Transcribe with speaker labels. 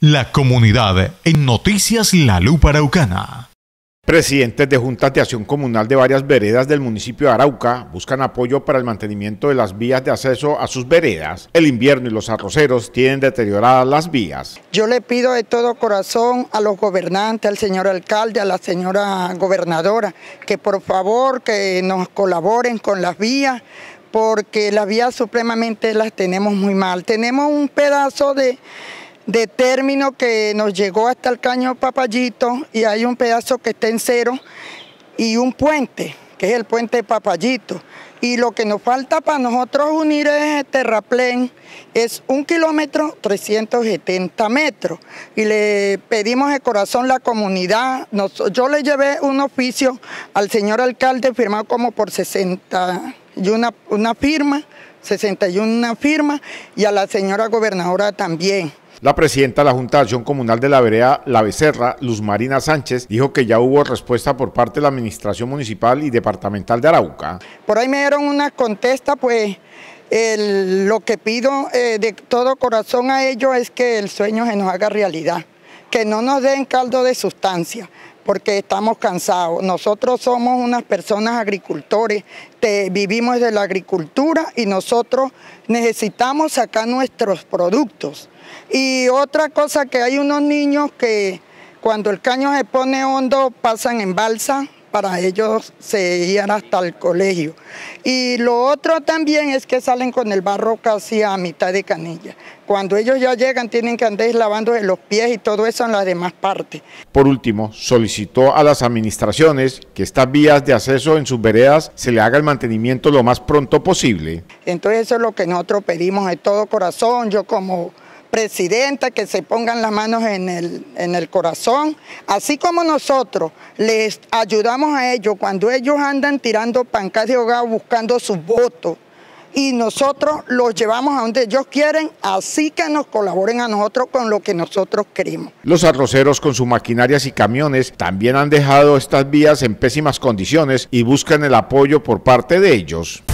Speaker 1: La comunidad en Noticias La Lupa Araucana. Presidentes de juntas de acción comunal de varias veredas del municipio de Arauca buscan apoyo para el mantenimiento de las vías de acceso a sus veredas. El invierno y los arroceros tienen deterioradas las vías.
Speaker 2: Yo le pido de todo corazón a los gobernantes, al señor alcalde, a la señora gobernadora, que por favor que nos colaboren con las vías porque las vías supremamente las tenemos muy mal. Tenemos un pedazo de de término que nos llegó hasta el caño Papayito y hay un pedazo que está en cero y un puente, que es el puente Papayito. Y lo que nos falta para nosotros unir es terraplén, es un kilómetro 370 metros. Y le pedimos de corazón la comunidad. yo le llevé un oficio al señor alcalde firmado como por 60 y una, firma, 61 firma y a la señora gobernadora también.
Speaker 1: La presidenta de la Junta de Acción Comunal de la Vereda La Becerra, Luz Marina Sánchez, dijo que ya hubo respuesta por parte de la Administración Municipal y Departamental de Arauca.
Speaker 2: Por ahí me dieron una contesta, pues lo que pido eh, de todo corazón a ellos es que el sueño se nos haga realidad, que no nos den caldo de sustancia, porque estamos cansados. Nosotros somos unas personas agricultores, vivimos de la agricultura y nosotros necesitamos sacar nuestros productos. Y otra cosa que hay unos niños que cuando el caño se pone hondo pasan en balsa, para ellos se iban hasta el colegio. Y lo otro también es que salen con el barro casi a mitad de canilla. Cuando ellos ya llegan tienen que andar lavando los pies y todo eso en la demás partes.
Speaker 1: Por último, solicitó a las administraciones que estas vías de acceso en sus veredas se le haga el mantenimiento lo más pronto posible.
Speaker 2: Entonces eso es lo que nosotros pedimos de todo corazón. Yo como presidenta, que se pongan las manos en el, en el corazón, así como nosotros les ayudamos a ellos cuando ellos andan tirando pancas de hogar buscando sus votos y nosotros los llevamos a donde ellos quieren, así que nos colaboren a nosotros con lo que nosotros queremos.
Speaker 1: Los arroceros con sus maquinarias y camiones también han dejado estas vías en pésimas condiciones y buscan el apoyo por parte de ellos.